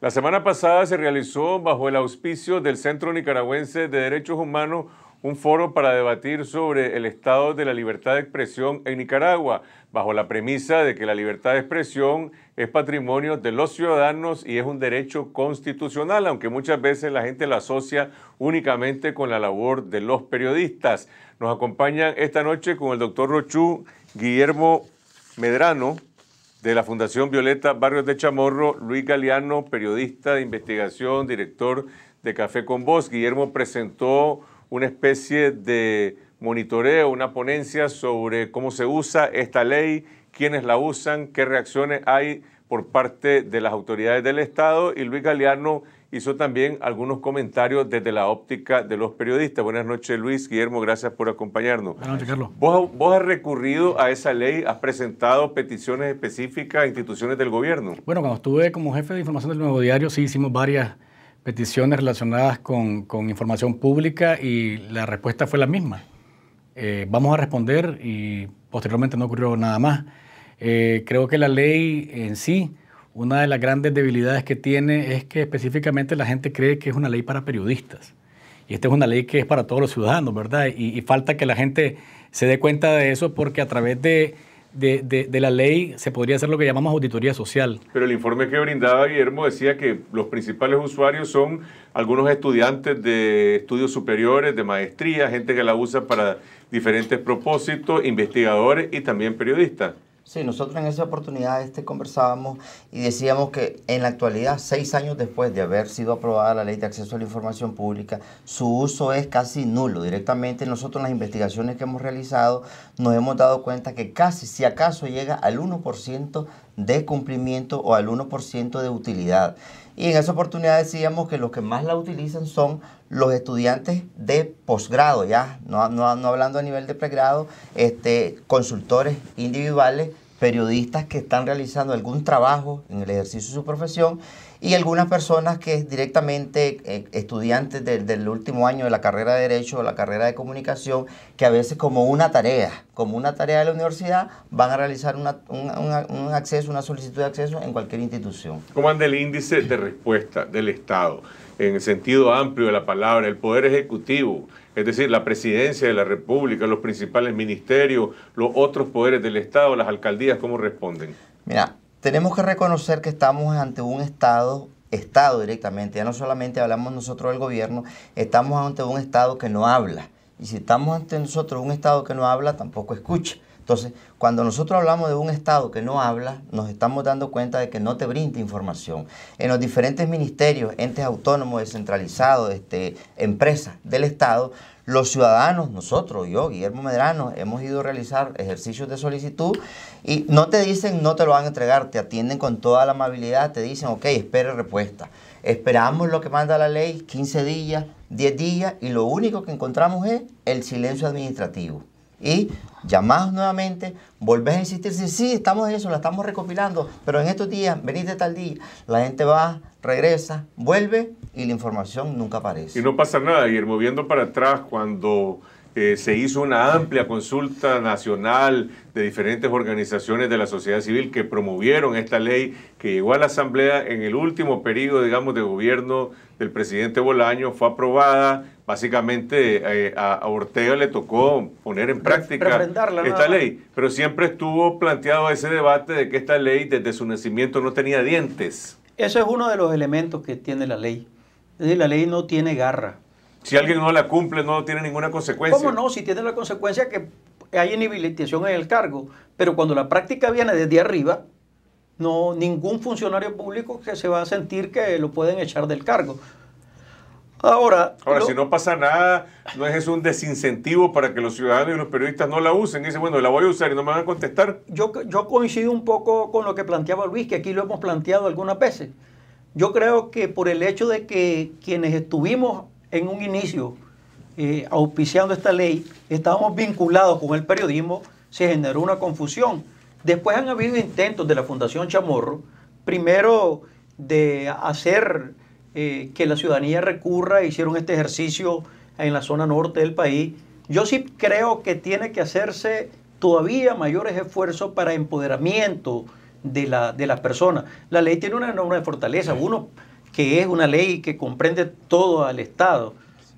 La semana pasada se realizó bajo el auspicio del Centro Nicaragüense de Derechos Humanos un foro para debatir sobre el estado de la libertad de expresión en Nicaragua, bajo la premisa de que la libertad de expresión es patrimonio de los ciudadanos y es un derecho constitucional, aunque muchas veces la gente la asocia únicamente con la labor de los periodistas. Nos acompañan esta noche con el doctor Rochú Guillermo Medrano, de la Fundación Violeta Barrios de Chamorro, Luis Galeano, periodista de investigación, director de Café con Voz. Guillermo presentó una especie de monitoreo, una ponencia sobre cómo se usa esta ley, quiénes la usan, qué reacciones hay por parte de las autoridades del Estado y Luis Galeano hizo también algunos comentarios desde la óptica de los periodistas. Buenas noches, Luis. Guillermo, gracias por acompañarnos. Buenas noches, Carlos. ¿Vos, has recurrido a esa ley? ¿Has presentado peticiones específicas a instituciones del gobierno? Bueno, cuando estuve como jefe de información del Nuevo Diario, sí hicimos varias peticiones relacionadas con, información pública y la respuesta fue la misma. Eh, vamos a responder y posteriormente no ocurrió nada más. Eh, creo que la ley en sí una de las grandes debilidades que tiene es que específicamente la gente cree que es una ley para periodistas. Y esta es una ley que es para todos los ciudadanos, ¿verdad? Y, falta que la gente se dé cuenta de eso porque a través de, la ley se podría hacer lo que llamamos auditoría social. Pero el informe que brindaba Guillermo decía que los principales usuarios son algunos estudiantes de estudios superiores, de maestría, gente que la usa para diferentes propósitos, investigadores y también periodistas. Sí, nosotros en esa oportunidad este, conversábamos y decíamos que en la actualidad, seis años después de haber sido aprobada la ley de acceso a la información pública, su uso es casi nulo. Directamente nosotros en las investigaciones que hemos realizado nos hemos dado cuenta que casi, si acaso, llega al 1% de cumplimiento o al 1% de utilidad. Y en esa oportunidad decíamos que los que más la utilizan son los estudiantes de posgrado, ya, no, no, hablando a nivel de pregrado, este, consultores individuales periodistas que están realizando algún trabajo en el ejercicio de su profesión y algunas personas que directamente eh, estudiantes del último año de la carrera de Derecho o la carrera de Comunicación, que a veces como una tarea, como una tarea de la universidad, van a realizar una, un, un acceso, una solicitud de acceso en cualquier institución. ¿Cómo anda el índice de respuesta del Estado? En el sentido amplio de la palabra, el Poder Ejecutivo, es decir, la presidencia de la República, los principales ministerios, los otros poderes del Estado, las alcaldías, ¿cómo responden? Mira, tenemos que reconocer que estamos ante un Estado Estado directamente, ya no solamente hablamos nosotros del gobierno, estamos ante un Estado que no habla. Y si estamos ante nosotros un Estado que no habla, tampoco escucha. Entonces, cuando nosotros hablamos de un Estado que no habla, nos estamos dando cuenta de que no te brinda información. En los diferentes ministerios, entes autónomos, descentralizados, este, empresas del Estado, los ciudadanos, nosotros, yo, Guillermo Medrano, hemos ido a realizar ejercicios de solicitud y no te dicen, no te lo van a entregar, te atienden con toda la amabilidad, te dicen, ok, espere respuesta. Esperamos lo que manda la ley, 15 días, 10 días, y lo único que encontramos es el silencio administrativo y llamás nuevamente, volvés a insistir, sí, sí, estamos en eso, la estamos recopilando, pero en estos días, venís de tal día, la gente va, regresa, vuelve y la información nunca aparece. Y no pasa nada, y moviendo para atrás, cuando eh, se hizo una amplia consulta nacional de diferentes organizaciones de la sociedad civil que promovieron esta ley que llegó a la Asamblea en el último periodo, digamos, de gobierno del presidente Bolaño, fue aprobada, básicamente eh, a, Ortega le tocó poner en práctica esta ley, pero siempre estuvo planteado ese debate de que esta ley desde su nacimiento no tenía dientes. Ese es uno de los elementos que tiene la ley. Es decir, la ley no tiene garra. Si alguien no la cumple, no tiene ninguna consecuencia. ¿Cómo no? Si tiene la consecuencia que hay inhabilitación en el cargo, pero cuando la práctica viene desde arriba, no ningún funcionario público que se va a sentir que lo pueden echar del cargo. Ahora, Ahora si no pasa nada, no es eso un desincentivo para que los ciudadanos y los periodistas no la usen. Y dicen, bueno, la voy a usar y no me van a contestar. Yo, yo coincido un poco con lo que planteaba Luis, que aquí lo hemos planteado algunas veces. Yo creo que por el hecho de que quienes estuvimos en un inicio eh, auspiciando esta ley, estábamos vinculados con el periodismo, se generó una confusión. Después han habido intentos de la Fundación Chamorro, primero de hacer eh, que la ciudadanía recurra, hicieron este ejercicio en la zona norte del país. Yo sí creo que tiene que hacerse todavía mayores esfuerzos para empoderamiento de, la, de las personas. La ley tiene una norma de fortaleza, uno que es una ley que comprende todo al Estado,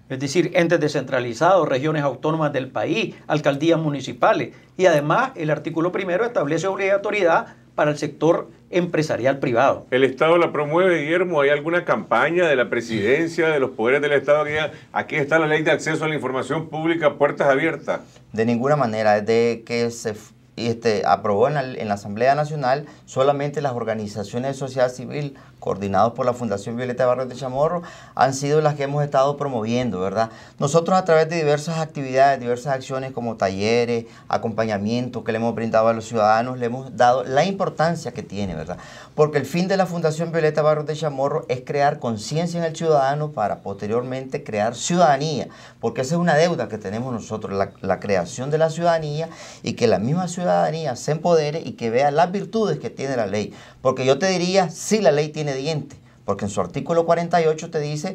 es decir, entes descentralizados, regiones autónomas del país, alcaldías municipales. Y además el artículo primero establece obligatoriedad para el sector empresarial privado. El Estado la promueve, Guillermo. ¿Hay alguna campaña de la presidencia, de los poderes del Estado que aquí está la ley de acceso a la información pública, puertas abiertas? De ninguna manera. Desde que se este, aprobó en la Asamblea Nacional, Solamente las organizaciones de sociedad civil coordinados por la Fundación Violeta barros de Chamorro han sido las que hemos estado promoviendo, ¿verdad? Nosotros a través de diversas actividades, diversas acciones como talleres, acompañamiento que le hemos brindado a los ciudadanos, le hemos dado la importancia que tiene, ¿verdad? Porque el fin de la Fundación Violeta barros de Chamorro es crear conciencia en el ciudadano para posteriormente crear ciudadanía, porque esa es una deuda que tenemos nosotros, la, la creación de la ciudadanía y que la misma ciudadanía se empodere y que vea las virtudes que tiene tiene la ley. Porque yo te diría, si la ley tiene diente Porque en su artículo 48 te dice,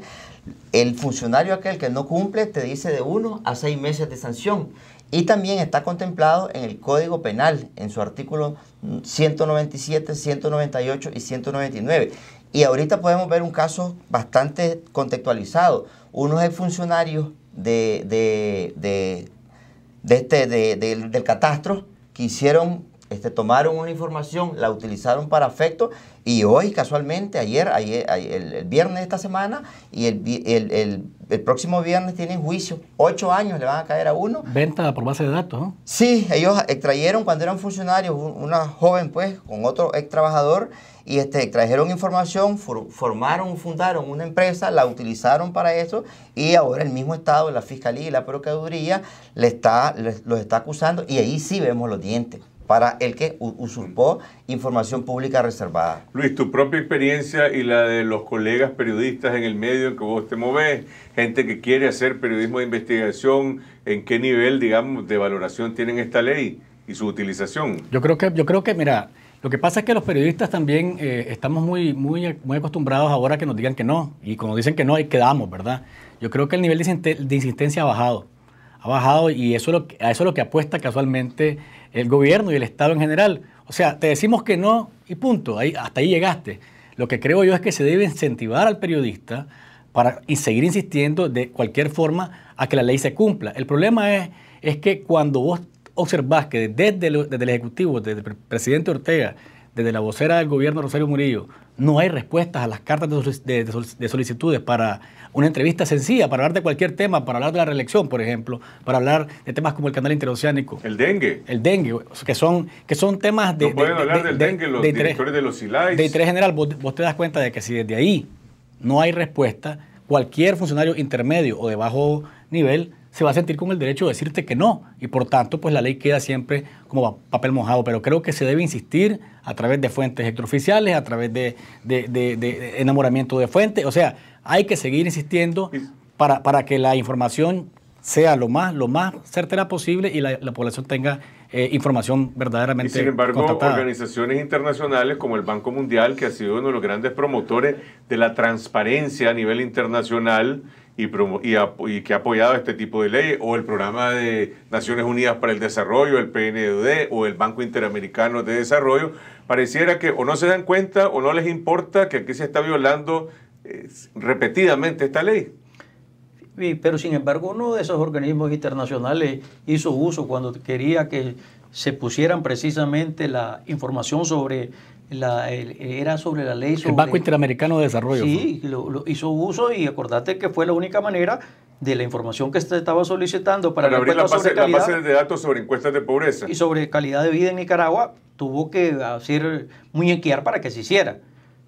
el funcionario aquel que no cumple te dice de uno a seis meses de sanción. Y también está contemplado en el Código Penal, en su artículo 197, 198 y 199. Y ahorita podemos ver un caso bastante contextualizado. Unos es de, de, de, este, del, del catastro que hicieron este, tomaron una información, la utilizaron para afecto y hoy casualmente, ayer, ayer, el, viernes de esta semana y el, próximo viernes tienen juicio. Ocho años le van a caer a uno. Venta por base de datos. ¿no? Sí, ellos extrayeron cuando eran funcionarios, una joven pues con otro ex trabajador y este, extrajeron información, formaron, fundaron una empresa, la utilizaron para eso y ahora el mismo Estado, la Fiscalía y la Procuraduría le está, los está acusando y ahí sí vemos los dientes para el que usurpó información pública reservada. Luis, tu propia experiencia y la de los colegas periodistas en el medio en que vos te moves, gente que quiere hacer periodismo de investigación, ¿en qué nivel, digamos, de valoración tienen esta ley y su utilización? Yo creo que, yo creo que mira, lo que pasa es que los periodistas también eh, estamos muy, muy, muy acostumbrados ahora que nos digan que no, y cuando dicen que no, ahí quedamos, ¿verdad? Yo creo que el nivel de insistencia ha bajado ha bajado y eso a eso es lo que apuesta casualmente el gobierno y el Estado en general. O sea, te decimos que no y punto, ahí, hasta ahí llegaste. Lo que creo yo es que se debe incentivar al periodista para y seguir insistiendo de cualquier forma a que la ley se cumpla. El problema es, es que cuando vos observás que desde desde el Ejecutivo, desde el presidente Ortega, desde la vocera del gobierno Rosario Murillo, no hay respuestas a las cartas de, solicitudes para una entrevista sencilla, para hablar de cualquier tema, para hablar de la reelección, por ejemplo, para hablar de temas como el canal interoceánico. El dengue. El dengue, que son, que son temas de... pueden hablar del dengue los de los De interés general, vos te das cuenta de que si desde ahí no hay respuesta, cualquier funcionario intermedio o de bajo nivel se va a sentir con el derecho de decirte que no. Y por tanto, pues la ley queda siempre como papel mojado. Pero creo que se debe insistir a través de fuentes extraoficiales, a través de, enamoramiento de fuentes. O sea, hay que seguir insistiendo para, para, que la información sea lo más, lo más certera posible y la, población tenga eh, información verdaderamente. Y sin embargo, organizaciones internacionales como el Banco Mundial, que ha sido uno de los grandes promotores de la transparencia a nivel internacional, y, y, que ha apoyado este tipo de ley o el programa de Naciones Unidas para el Desarrollo, el PNUD, o el Banco Interamericano de Desarrollo, pareciera que o no se dan cuenta o no les importa que aquí se está violando repetidamente esta ley. Pero sin embargo, uno de esos organismos internacionales hizo uso cuando quería que se pusieran precisamente la información sobre la, era sobre la ley. Sobre, el Banco Interamericano de Desarrollo. Sí, lo, hizo uso y acordate que fue la única manera de la información que estaba solicitando para, abrir la base, de datos sobre encuestas de pobreza. Y sobre calidad de vida en Nicaragua, tuvo que hacer muñequear para que se hiciera.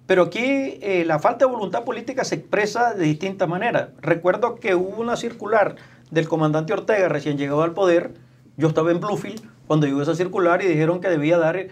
Pero aquí eh, la falta de voluntad política se expresa de distintas maneras. Recuerdo que hubo una circular del comandante Ortega recién llegado al poder. Yo estaba en Bluefield cuando llegó esa circular y dijeron que debía dar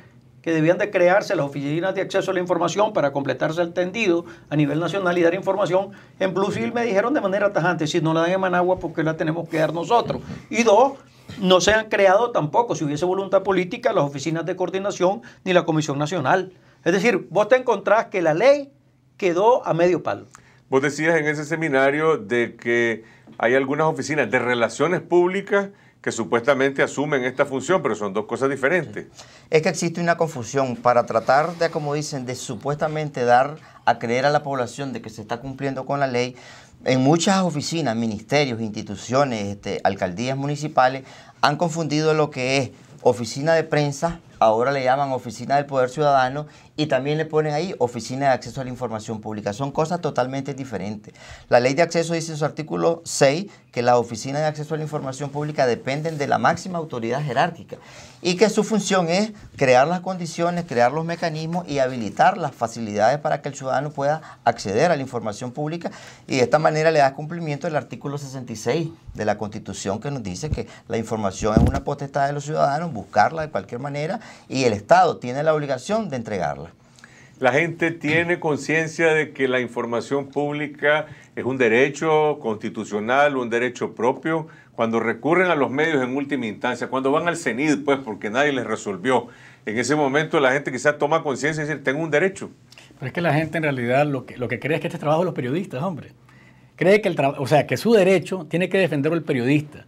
que debían de crearse las oficinas de acceso a la información para completarse el tendido a nivel nacional y dar información, en Bluefield me dijeron de manera tajante, si no la dan en Managua, ¿por qué la tenemos que dar nosotros? Y dos, no se han creado tampoco, si hubiese voluntad política, las oficinas de coordinación ni la Comisión Nacional. Es decir, vos te encontrás que la ley quedó a medio palo. Vos decías en ese seminario de que hay algunas oficinas de relaciones públicas que supuestamente asumen esta función, pero son dos cosas diferentes. Es que existe una confusión para tratar de, como dicen, de supuestamente dar a creer a la población de que se está cumpliendo con la ley. En muchas oficinas, ministerios, instituciones, este, alcaldías municipales han confundido lo que es oficina de prensa ahora le llaman Oficina del Poder Ciudadano y también le ponen ahí Oficina de Acceso a la Información Pública. Son cosas totalmente diferentes. La ley de acceso dice en su artículo 6 que las Oficinas de Acceso a la Información Pública dependen de la máxima autoridad jerárquica y que su función es crear las condiciones, crear los mecanismos y habilitar las facilidades para que el ciudadano pueda acceder a la información pública y de esta manera le da cumplimiento al artículo 66 de la Constitución que nos dice que la información es una potestad de los ciudadanos, buscarla de cualquier manera y el Estado tiene la obligación de entregarla. La gente tiene conciencia de que la información pública es un derecho constitucional, un derecho propio. Cuando recurren a los medios en última instancia, cuando van al CENID, pues porque nadie les resolvió, en ese momento la gente quizás toma conciencia y dice, tengo un derecho. Pero es que la gente en realidad lo que, cree es que este trabajo de los periodistas, hombre. Cree que o sea, que su derecho tiene que defenderlo el periodista.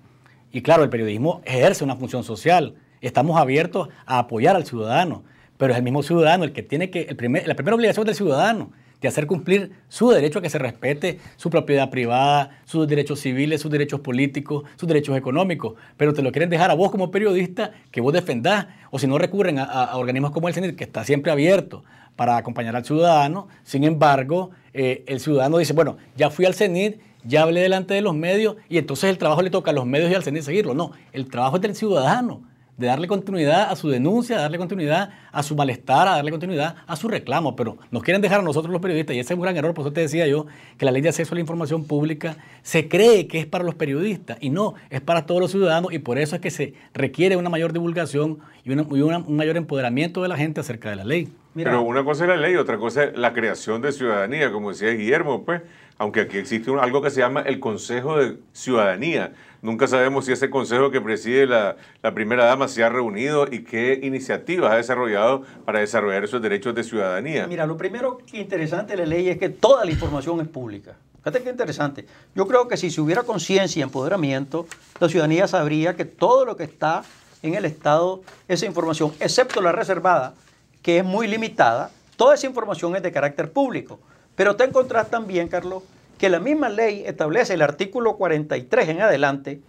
Y claro, el periodismo ejerce una función social Estamos abiertos a apoyar al ciudadano, pero es el mismo ciudadano el que tiene que, el la primera obligación del ciudadano, de hacer cumplir su derecho a que se respete su propiedad privada, sus derechos civiles, sus derechos políticos, sus derechos económicos, pero te lo quieren dejar a vos como periodista que vos defendás, o si no recurren a, organismos como el CENIT, que está siempre abierto para acompañar al ciudadano, sin embargo, eh, el ciudadano dice, bueno, ya fui al CENIT, ya hablé delante de los medios, y entonces el trabajo le toca a los medios y al CENIT seguirlo. No, el trabajo es del ciudadano de darle continuidad a su denuncia, darle continuidad a su malestar, a darle continuidad a su reclamo. Pero nos quieren dejar a nosotros los periodistas, y ese es un gran error, por eso te decía yo, que la ley de acceso a la información pública se cree que es para los periodistas y no, es para todos los ciudadanos y por eso es que se requiere una mayor divulgación y, un mayor empoderamiento de la gente acerca de la ley. Pero una cosa es la ley, otra cosa es la creación de ciudadanía, como decía Guillermo, pues, aunque aquí existe algo que se llama el Consejo de Ciudadanía, Nunca sabemos si ese consejo que preside la, primera dama se ha reunido y qué iniciativas ha desarrollado para desarrollar esos derechos de ciudadanía. Mira, lo primero interesante de la ley es que toda la información es pública. Fíjate qué interesante. Yo creo que si se hubiera conciencia y empoderamiento, la ciudadanía sabría que todo lo que está en el Estado, esa información, excepto la reservada, que es muy limitada, toda esa información es de carácter público. Pero te encontrás también, Carlos, que la misma ley establece el artículo 43 en adelante,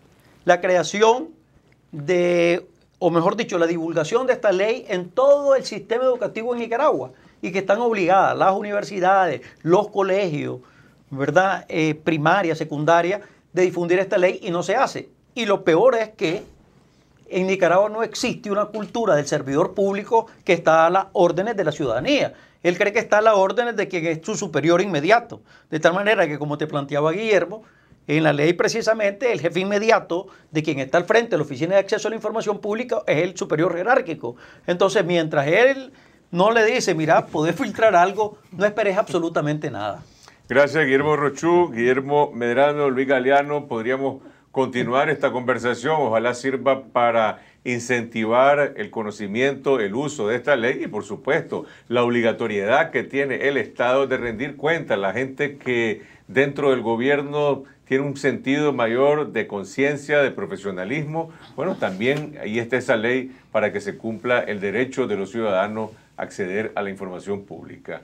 la creación de, o mejor dicho, la divulgación de esta ley en todo el sistema educativo en Nicaragua y que están obligadas las universidades, los colegios, ¿verdad? Eh, primaria, secundaria, de difundir esta ley y no se hace. Y lo peor es que en Nicaragua no existe una cultura del servidor público que está a las órdenes de la ciudadanía. Él cree que está a las órdenes de quien es su superior inmediato. De tal manera que, como te planteaba Guillermo, en la ley precisamente el jefe inmediato de quien está al frente de la Oficina de Acceso a la Información Pública es el superior jerárquico. Entonces, mientras él no le dice, mira, podés filtrar algo, no esperes absolutamente nada. Gracias, Guillermo Rochú, Guillermo Medrano, Luis Galeano. Podríamos continuar esta conversación. Ojalá sirva para incentivar el conocimiento, el uso de esta ley y, por supuesto, la obligatoriedad que tiene el Estado de rendir cuenta a la gente que dentro del gobierno tiene un sentido mayor de conciencia, de profesionalismo. Bueno, también ahí está esa ley para que se cumpla el derecho de los ciudadanos a acceder a la información pública.